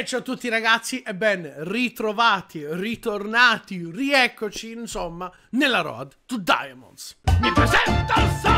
E ciao a tutti ragazzi e ben ritrovati, ritornati, rieccoci insomma nella Road to Diamonds. Mi presento al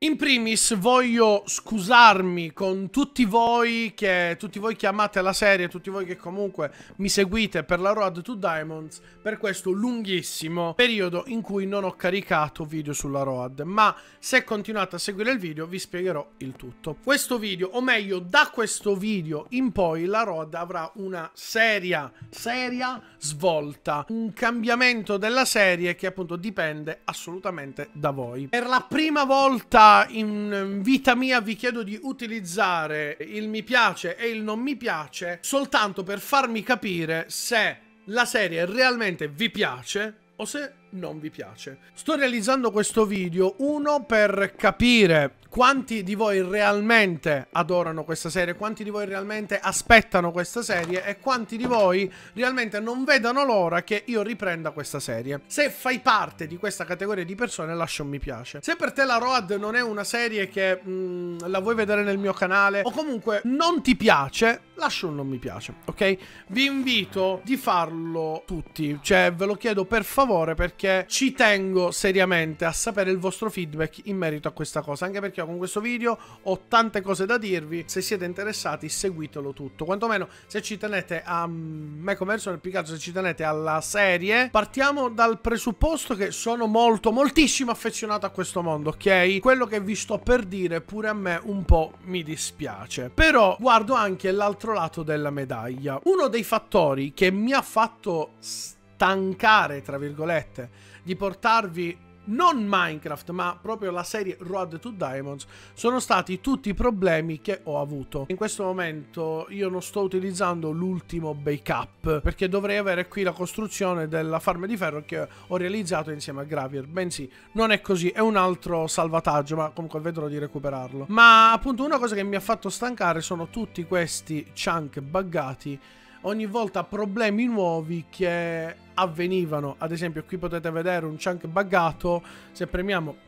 In primis voglio scusarmi con tutti voi che tutti voi chiamate la serie, tutti voi che comunque mi seguite per la Road to Diamonds per questo lunghissimo periodo in cui non ho caricato video sulla Road, ma se continuate a seguire il video vi spiegherò il tutto. Questo video, o meglio da questo video in poi la Road avrà una seria seria svolta, un cambiamento della serie che appunto dipende assolutamente da voi. Per la prima volta in vita mia vi chiedo di utilizzare il mi piace e il non mi piace soltanto per farmi capire se la serie realmente vi piace o se non vi piace. Sto realizzando questo video, uno, per capire quanti di voi realmente adorano questa serie, quanti di voi realmente aspettano questa serie e quanti di voi realmente non vedano l'ora che io riprenda questa serie. Se fai parte di questa categoria di persone lascia un mi piace. Se per te la Road non è una serie che mh, mm, la vuoi vedere nel mio canale o comunque non ti piace, lascia un non mi piace, ok? Vi invito di farlo tutti, cioè ve lo chiedo per favore perché perché ci tengo seriamente a sapere il vostro feedback in merito a questa cosa, anche perché con questo video ho tante cose da dirvi, se siete interessati seguitelo tutto, quantomeno se ci tenete a mm, me come persona, più che se ci tenete alla serie, partiamo dal presupposto che sono molto, moltissimo affezionato a questo mondo, ok? Quello che vi sto per dire pure a me un po' mi dispiace, però guardo anche l'altro lato della medaglia. Uno dei fattori che mi ha fatto tankare, tra virgolette, di portarvi non Minecraft, ma proprio la serie Road to Diamonds, sono stati tutti i problemi che ho avuto. In questo momento io non sto utilizzando l'ultimo backup, perché dovrei avere qui la costruzione della farm di ferro che ho realizzato insieme a Gravier, bensì non è così, è un altro salvataggio, ma comunque vedrò di recuperarlo. Ma appunto una cosa che mi ha fatto stancare sono tutti questi chunk buggati ogni volta problemi nuovi che avvenivano. Ad esempio, qui potete vedere un chunk buggato. Se premiamo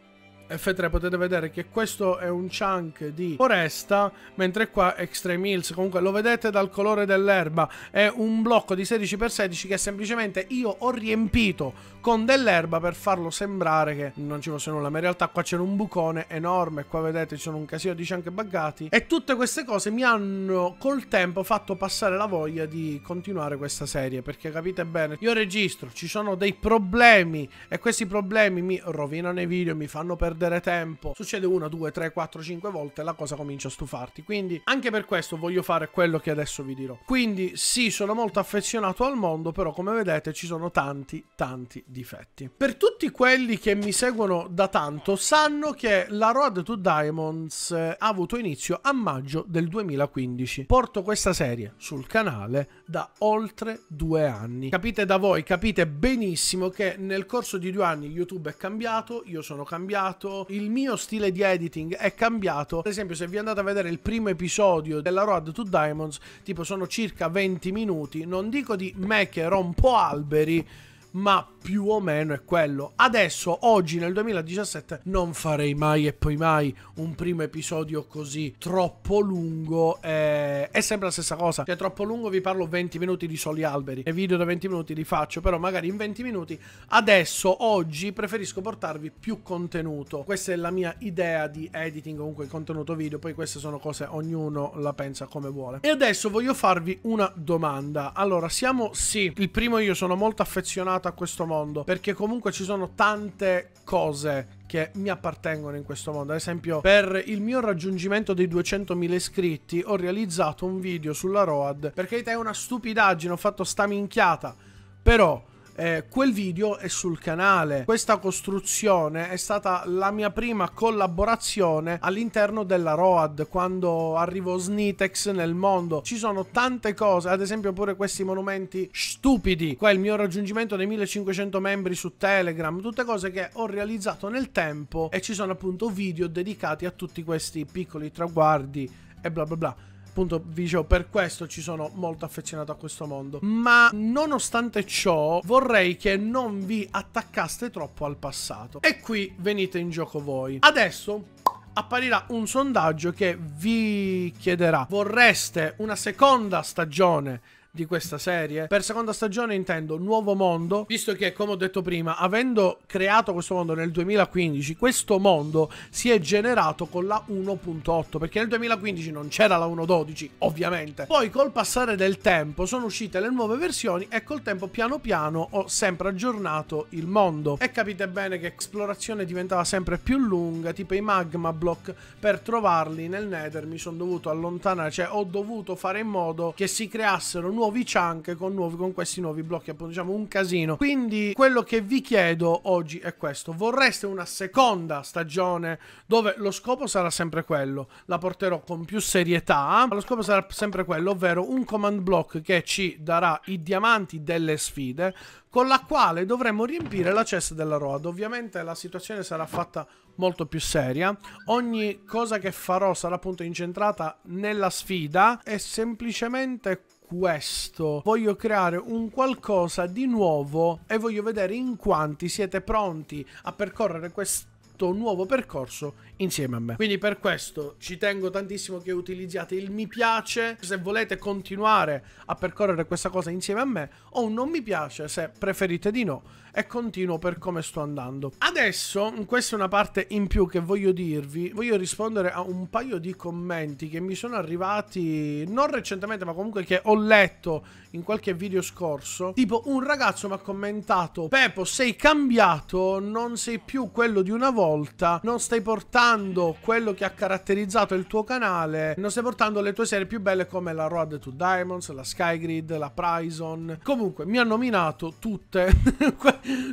F3 potete vedere che questo è un chunk di foresta, mentre qua Extreme Hills, comunque lo vedete dal colore dell'erba, è un blocco di 16x16 che semplicemente io ho riempito con dell'erba per farlo sembrare che non ci fosse nulla, ma in realtà qua c'era un bucone enorme, qua vedete ci sono un casino di chunk buggati e tutte queste cose mi hanno col tempo fatto passare la voglia di continuare questa serie, perché capite bene, io registro, ci sono dei problemi e questi problemi mi rovinano i video, mi fanno perdere perdere tempo succede una, due, tre, quattro, cinque volte, la cosa comincia a stufarti. Quindi anche per questo voglio fare quello che adesso vi dirò. Quindi sì, sono molto affezionato al mondo, però come vedete ci sono tanti, tanti difetti. Per tutti quelli che mi seguono da tanto sanno che la Road to Diamonds eh, ha avuto inizio a maggio del 2015. Porto questa serie sul canale da oltre due anni. Capite da voi, capite benissimo che nel corso di due anni YouTube è cambiato, io sono cambiato, dico il mio stile di editing è cambiato. Per esempio, se vi andate a vedere il primo episodio della Road to Diamonds, tipo sono circa 20 minuti, non dico di me che rompo alberi, ma più o meno è quello. Adesso, oggi nel 2017, non farei mai e poi mai un primo episodio così troppo lungo. Eh, è sempre la stessa cosa. Se è cioè, troppo lungo vi parlo 20 minuti di soli alberi e video da 20 minuti li faccio, però magari in 20 minuti. Adesso, oggi, preferisco portarvi più contenuto. Questa è la mia idea di editing, comunque contenuto video. Poi queste sono cose, ognuno la pensa come vuole. E adesso voglio farvi una domanda. Allora, siamo sì, il primo io sono molto affezionato appassionato a questo mondo perché comunque ci sono tante cose che mi appartengono in questo mondo. Ad esempio, per il mio raggiungimento dei 200.000 iscritti ho realizzato un video sulla ROAD perché è una stupidaggine, ho fatto sta minchiata. Però eh, quel video è sul canale. Questa costruzione è stata la mia prima collaborazione all'interno della ROAD quando arrivo Snitex nel mondo. Ci sono tante cose, ad esempio pure questi monumenti stupidi, qua il mio raggiungimento dei 1500 membri su Telegram, tutte cose che ho realizzato nel tempo e ci sono appunto video dedicati a tutti questi piccoli traguardi e bla bla bla appunto vi dicevo per questo ci sono molto affezionato a questo mondo ma nonostante ciò vorrei che non vi attaccaste troppo al passato e qui venite in gioco voi adesso apparirà un sondaggio che vi chiederà vorreste una seconda stagione di questa serie. Per seconda stagione intendo nuovo mondo, visto che, come ho detto prima, avendo creato questo mondo nel 2015, questo mondo si è generato con la 1.8, perché nel 2015 non c'era la 1.12, ovviamente. Poi col passare del tempo sono uscite le nuove versioni e col tempo piano piano ho sempre aggiornato il mondo. E capite bene che esplorazione diventava sempre più lunga, tipo i magma block per trovarli nel Nether mi sono dovuto allontanare, cioè ho dovuto fare in modo che si creassero nuove nuovi chunk, con, nuovi, con questi nuovi blocchi, appunto, diciamo un casino. Quindi quello che vi chiedo oggi è questo. Vorreste una seconda stagione dove lo scopo sarà sempre quello, la porterò con più serietà, ma lo scopo sarà sempre quello, ovvero un command block che ci darà i diamanti delle sfide, con la quale dovremo riempire la cesta della Road. Ovviamente la situazione sarà fatta molto più seria. Ogni cosa che farò sarà appunto incentrata nella sfida e semplicemente questo. Voglio creare un qualcosa di nuovo e voglio vedere in quanti siete pronti a percorrere questo nuovo percorso insieme a me. Quindi per questo ci tengo tantissimo che utilizziate il mi piace se volete continuare a percorrere questa cosa insieme a me o un non mi piace se preferite di no e continuo per come sto andando. Adesso, questa è una parte in più che voglio dirvi, voglio rispondere a un paio di commenti che mi sono arrivati non recentemente, ma comunque che ho letto in qualche video scorso. Tipo un ragazzo mi ha commentato "Pepo, sei cambiato, non sei più quello di una volta, non stai portando quello che ha caratterizzato il tuo canale, non stai portando le tue serie più belle come la Road to Diamonds, la Skygrid, la Prison". Comunque mi ha nominato tutte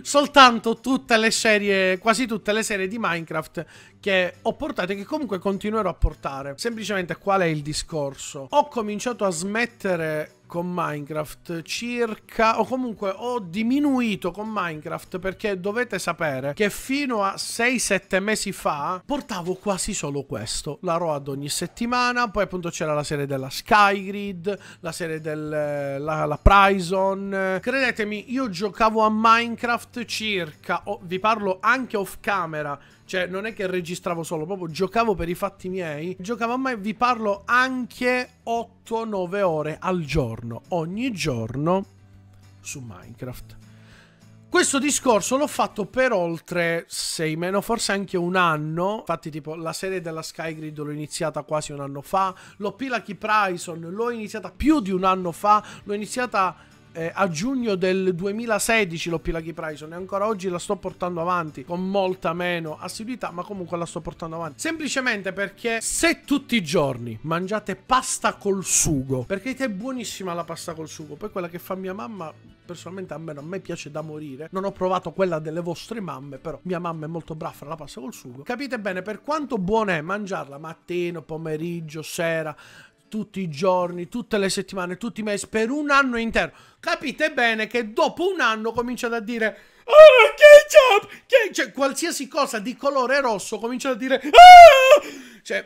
soltanto tutte le serie, quasi tutte le serie di Minecraft che ho portato e che comunque continuerò a portare. Semplicemente qual è il discorso? Ho cominciato a smettere con Minecraft circa o comunque ho diminuito con Minecraft perché dovete sapere che fino a 6-7 mesi fa portavo quasi solo questo la ROAD ogni settimana poi appunto c'era la serie della Skygrid la serie della eh, la Prison credetemi io giocavo a Minecraft circa oh, vi parlo anche off camera cioè, non è che registravo solo, proprio giocavo per i fatti miei. Giocavo a me, vi parlo anche 8-9 ore al giorno, ogni giorno su Minecraft. Questo discorso l'ho fatto per oltre 6 meno, forse anche un anno. Infatti, tipo, la serie della Skygrid l'ho iniziata quasi un anno fa. L'Opilaki Prison l'ho iniziata più di un anno fa. L'ho iniziata eh, a giugno del 2016 l'ho Lucky Prison e ancora oggi la sto portando avanti con molta meno assiduità, ma comunque la sto portando avanti. Semplicemente perché se tutti i giorni mangiate pasta col sugo, perché è buonissima la pasta col sugo, poi quella che fa mia mamma personalmente a me, a me piace da morire. Non ho provato quella delle vostre mamme, però mia mamma è molto brava a fare la pasta col sugo. Capite bene per quanto buona è mangiarla mattino, pomeriggio, sera, tutti i giorni, tutte le settimane, tutti i mesi, per un anno intero. Capite bene che dopo un anno cominciate a dire Ah, ketchup! Cioè, qualsiasi cosa di colore rosso cominciate a dire Ah! Cioè,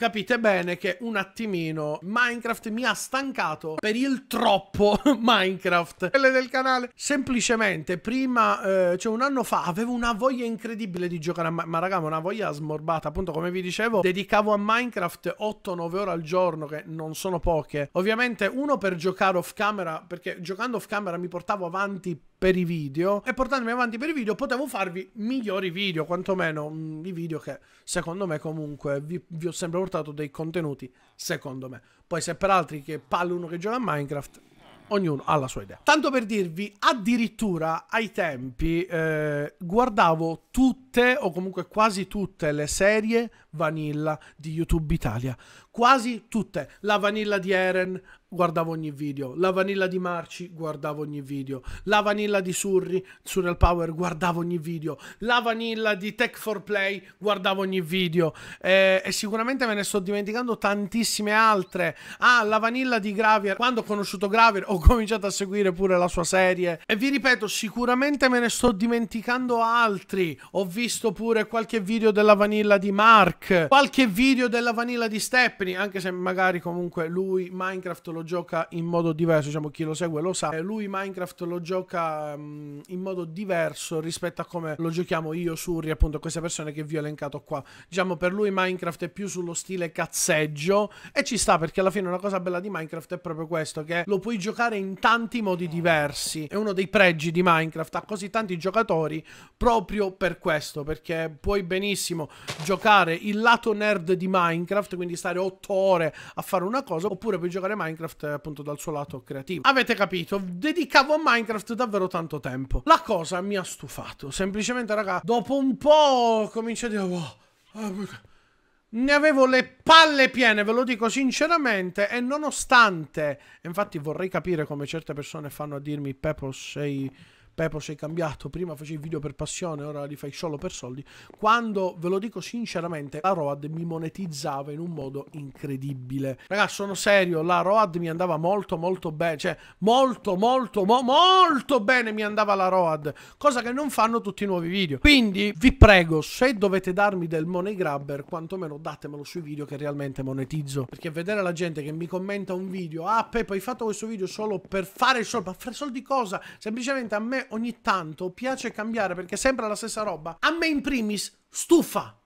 capite bene che un attimino Minecraft mi ha stancato per il troppo Minecraft. Quelle del canale. Semplicemente, prima, eh, cioè un anno fa, avevo una voglia incredibile di giocare a Minecraft. Ma raga, una voglia smorbata. Appunto, come vi dicevo, dedicavo a Minecraft 8-9 ore al giorno, che non sono poche. Ovviamente, uno per giocare off camera, perché giocando off camera mi portavo avanti per i video e portandomi avanti per i video potevo farvi migliori video, quantomeno mh, mm, i video che secondo me comunque vi, vi, ho sempre portato dei contenuti, secondo me. Poi se per altri che palla uno che gioca a Minecraft, ognuno ha la sua idea. Tanto per dirvi, addirittura ai tempi eh, guardavo tutte o comunque quasi tutte le serie vanilla di YouTube Italia. Quasi tutte. La vanilla di Eren, guardavo ogni video, la vanilla di Marci guardavo ogni video, la vanilla di Surri, Surreal Power guardavo ogni video, la vanilla di Tech 4Play guardavo ogni video eh, e sicuramente me ne sto dimenticando tantissime altre. Ah, la vanilla di Gravier, quando ho conosciuto Gravier ho cominciato a seguire pure la sua serie e vi ripeto, sicuramente me ne sto dimenticando altri. Ho visto pure qualche video della vanilla di Mark, qualche video della vanilla di Stepney, anche se magari comunque lui Minecraft lo lo gioca in modo diverso, diciamo chi lo segue lo sa, eh, lui Minecraft lo gioca mm, in modo diverso rispetto a come lo giochiamo io, Suri, appunto queste persone che vi ho elencato qua. Diciamo per lui Minecraft è più sullo stile cazzeggio e ci sta perché alla fine una cosa bella di Minecraft è proprio questo, che lo puoi giocare in tanti modi diversi. È uno dei pregi di Minecraft, ha così tanti giocatori proprio per questo, perché puoi benissimo giocare il lato nerd di Minecraft, quindi stare 8 ore a fare una cosa, oppure puoi giocare Minecraft Minecraft eh, appunto dal suo lato creativo. Avete capito? Dedicavo a Minecraft davvero tanto tempo. La cosa mi ha stufato. Semplicemente, raga, dopo un po' comincia a dire... Oh, ne avevo le palle piene, ve lo dico sinceramente, e nonostante, infatti vorrei capire come certe persone fanno a dirmi Peppo sei Pepo sei cambiato, prima facevi video per passione, ora li fai solo per soldi, quando ve lo dico sinceramente la ROAD mi monetizzava in un modo incredibile. Ragazzi sono serio, la ROAD mi andava molto molto bene, cioè molto molto mo molto bene mi andava la ROAD, cosa che non fanno tutti i nuovi video. Quindi vi prego, se dovete darmi del money grabber, quantomeno datemelo sui video che realmente monetizzo, perché vedere la gente che mi commenta un video, ah Pepo hai fatto questo video solo per fare soldi, ma fare soldi cosa? Semplicemente a me ogni tanto piace cambiare perché sembra la stessa roba, a me in primis stufa.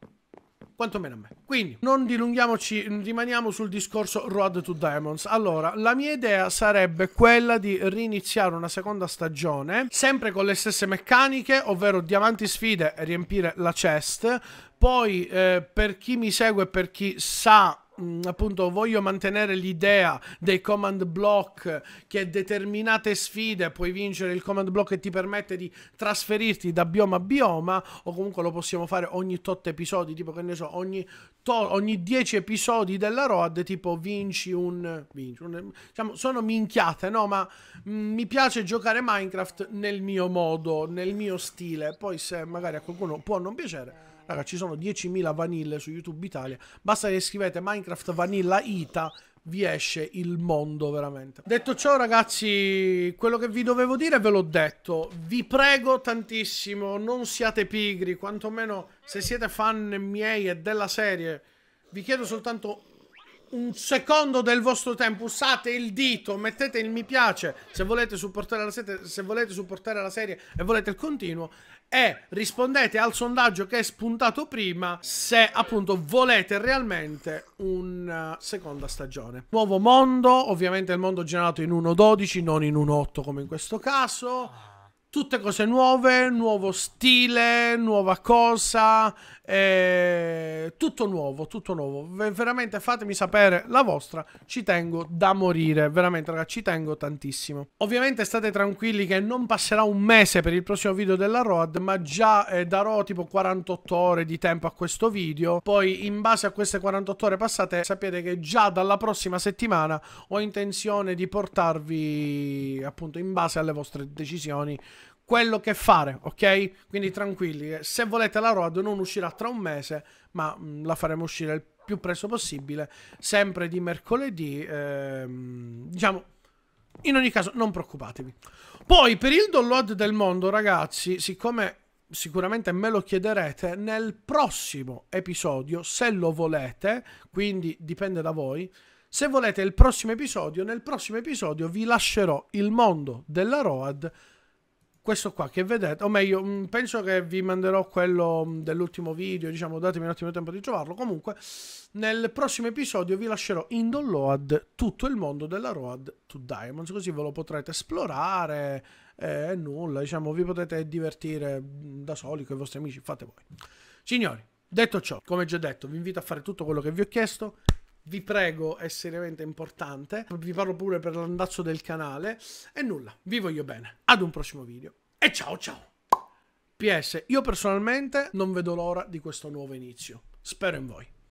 Quanto meno a me. Quindi, non dilunghiamoci, rimaniamo sul discorso Road to Diamonds. Allora, la mia idea sarebbe quella di riniziare una seconda stagione, sempre con le stesse meccaniche, ovvero diamanti sfide e riempire la chest. Poi, eh, per chi mi segue e per chi sa Mm, appunto voglio mantenere l'idea dei command block che determinate sfide puoi vincere il command block che ti permette di trasferirti da bioma a bioma o comunque lo possiamo fare ogni tot episodi tipo che ne so ogni, ogni 10 episodi della ROAD tipo vinci un, vinci un diciamo, sono minchiate no ma mh, mm, mi piace giocare Minecraft nel mio modo nel mio stile poi se magari a qualcuno può non piacere Raga, ci sono 10.000 vanille su YouTube Italia. Basta che scrivete Minecraft Vanilla Ita vi esce il mondo veramente. Detto ciò ragazzi, quello che vi dovevo dire ve l'ho detto. Vi prego tantissimo, non siate pigri, quantomeno se siete fan miei e della serie, vi chiedo soltanto un secondo del vostro tempo, usate il dito, mettete il mi piace se volete supportare la, se volete supportare la serie e volete il continuo e rispondete al sondaggio che è spuntato prima se appunto volete realmente una eh, seconda stagione. Nuovo mondo, ovviamente il mondo generato in 1.12, non in 1.8 come in questo caso tutte cose nuove, nuovo stile, nuova cosa, eh, tutto nuovo, tutto nuovo. veramente fatemi sapere la vostra, ci tengo da morire, veramente ragazzi, ci tengo tantissimo. Ovviamente state tranquilli che non passerà un mese per il prossimo video della road, ma già eh, darò tipo 48 ore di tempo a questo video. Poi in base a queste 48 ore passate sapete che già dalla prossima settimana ho intenzione di portarvi appunto in base alle vostre decisioni quello che fare, ok? Quindi tranquilli, se volete la ROAD non uscirà tra un mese, ma mh, mm, la faremo uscire il più presto possibile, sempre di mercoledì, ehm, diciamo in ogni caso, non preoccupatevi. Poi, per il download del mondo, ragazzi, siccome sicuramente me lo chiederete, nel prossimo episodio, se lo volete, quindi dipende da voi, se volete il prossimo episodio, nel prossimo episodio vi lascerò il mondo della ROAD questo qua che vedete, o meglio, mm, penso che vi manderò quello mm, dell'ultimo video, diciamo, datemi un attimo tempo di trovarlo. Comunque, nel prossimo episodio vi lascerò in download tutto il mondo della Road to Diamonds, così ve lo potrete esplorare e eh, nulla, diciamo, vi potete divertire mm, da soli con i vostri amici, fate voi. Signori, detto ciò, come già detto, vi invito a fare tutto quello che vi ho chiesto vi prego, è seriamente importante. Vi parlo pure per l'andazzo del canale. E nulla, vi voglio bene. Ad un prossimo video. E ciao ciao! PS, io personalmente non vedo l'ora di questo nuovo inizio. Spero in voi.